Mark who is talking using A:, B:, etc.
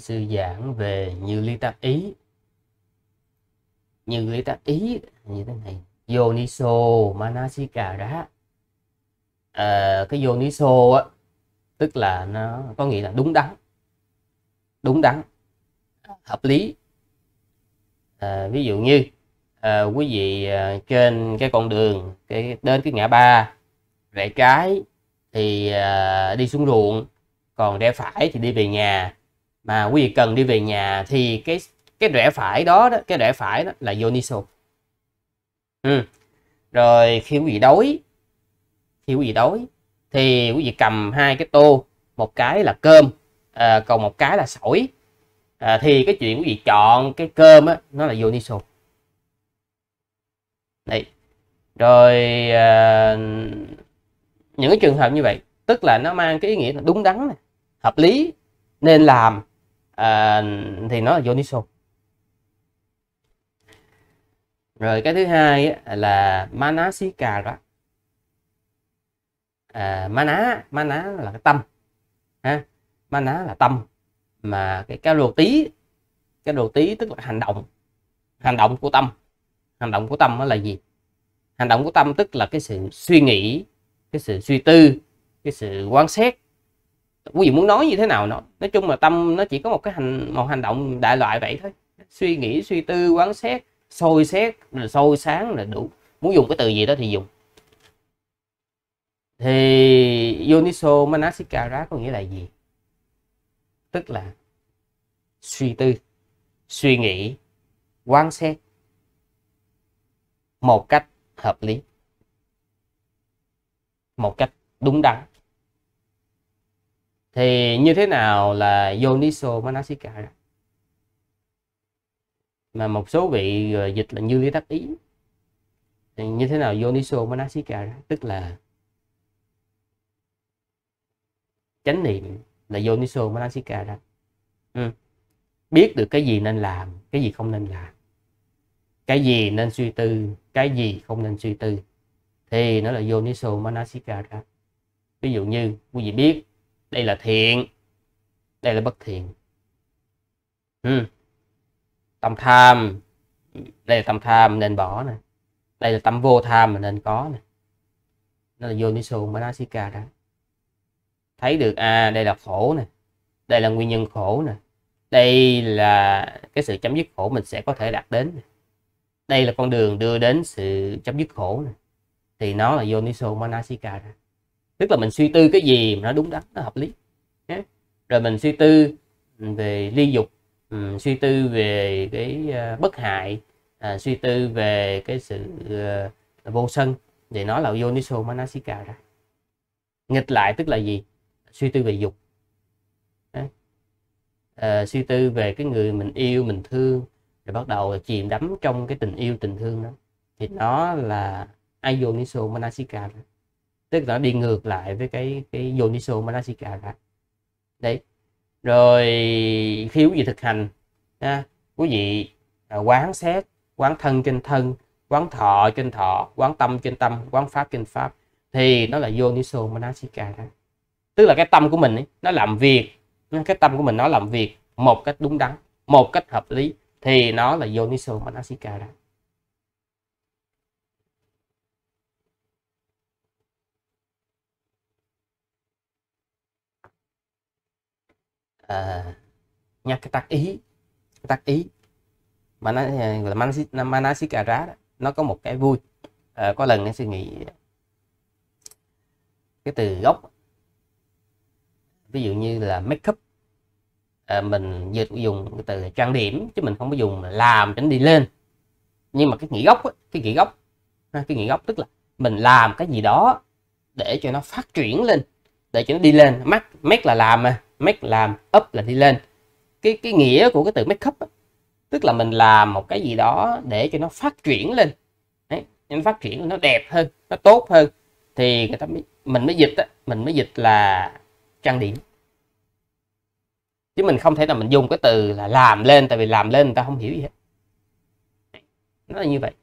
A: sư giảng về như lý tác ý như lý tác ý như thế này yoniso manasikara à, cái yoniso á tức là nó có nghĩa là đúng đắn đúng đắn hợp lý à, ví dụ như à, quý vị à, trên cái con đường cái đến cái ngã ba rẽ trái thì à, đi xuống ruộng còn rẽ phải thì đi về nhà mà quý vị cần đi về nhà thì cái cái rẽ phải đó, đó cái rẽ phải đó là Yoniso ừ. rồi khi quý vị đói khi quý vị đói thì quý vị cầm hai cái tô một cái là cơm à, còn một cái là sỏi à, thì cái chuyện quý vị chọn cái cơm á, nó là Yoniso đấy rồi à, những cái trường hợp như vậy tức là nó mang cái ý nghĩa là đúng đắn này, hợp lý nên làm à, thì nó là Dioniso rồi cái thứ hai á, là manasika đó à, mana mana là cái tâm ha mana là tâm mà cái cái đồ tí cái đồ tí tức là hành động hành động của tâm hành động của tâm là gì hành động của tâm tức là cái sự suy nghĩ cái sự suy tư cái sự quan sát quý vị muốn nói như thế nào nó nói chung là tâm nó chỉ có một cái hành một hành động đại loại vậy thôi suy nghĩ suy tư quán xét sôi xét là sôi sáng là đủ muốn dùng cái từ gì đó thì dùng thì Yoniso Manasikara có nghĩa là gì tức là suy tư suy nghĩ quan xét một cách hợp lý một cách đúng đắn thì như thế nào là Yoniso Manasika mà một số vị ờ, dịch là như lý tác ý thì như thế nào Yoniso Manasika tức là chánh niệm là Yoniso Manasika ra ừ. biết được cái gì nên làm cái gì không nên làm cái gì nên suy tư cái gì không nên suy tư thì nó là Yoniso Manasika ra ví dụ như quý vị biết đây là thiện đây là bất thiện ừ. tâm tham đây là tâm tham nên bỏ này đây là tâm vô tham mà nên có này nó là vô ni sù manasika đó thấy được à đây là khổ này đây là nguyên nhân khổ nè đây là cái sự chấm dứt khổ mình sẽ có thể đạt đến đây là con đường đưa đến sự chấm dứt khổ này. thì nó là vô yoniso manasika ra tức là mình suy tư cái gì mà nó đúng đắn nó hợp lý yeah. rồi mình suy tư ừ, về ly dục ừ, suy tư về cái ờ, bất hại uh, suy tư về cái sự uh, vô sân thì nó là yoniso manasika ra nghịch lại tức là gì suy tư về dục yeah. Ờ, suy tư về cái người mình yêu mình thương rồi bắt đầu chìm đắm trong cái tình yêu tình thương đó thì nó là ayoniso manasika rồi tức là đi ngược lại với cái cái yoniso manasika cả đấy rồi khi quý vị thực hành ha, quý vị à, quán xét quán thân trên thân quán thọ trên thọ quán tâm trên tâm quán pháp trên pháp thì nó là yoniso manasika cả tức là cái tâm của mình ấy, nó làm việc cái tâm của mình nó làm việc một cách đúng đắn một cách hợp lý thì nó là yoniso manasika đó à, nha cái tác ý cái tác ý mà nó là manasik manasikara nó có một cái vui à, có lần em suy nghĩ cái từ gốc ví dụ như là make up à, mình dịch dùng cái từ trang điểm chứ mình không có dùng làm tránh đi lên nhưng mà cái nghĩ gốc cái nghĩ gốc cái nghĩ gốc tức là mình làm cái gì đó để cho nó phát triển lên để cho nó đi lên mắt mét là làm mà make làm up là đi lên cái cái nghĩa của cái từ make up tức là mình làm một cái gì đó để cho nó phát triển lên Đấy, nó phát triển nó đẹp hơn nó tốt hơn thì người ta mới, mình mới dịch á, mình mới dịch là trang điểm chứ mình không thể là mình dùng cái từ là làm lên tại vì làm lên người ta không hiểu gì hết nó là như vậy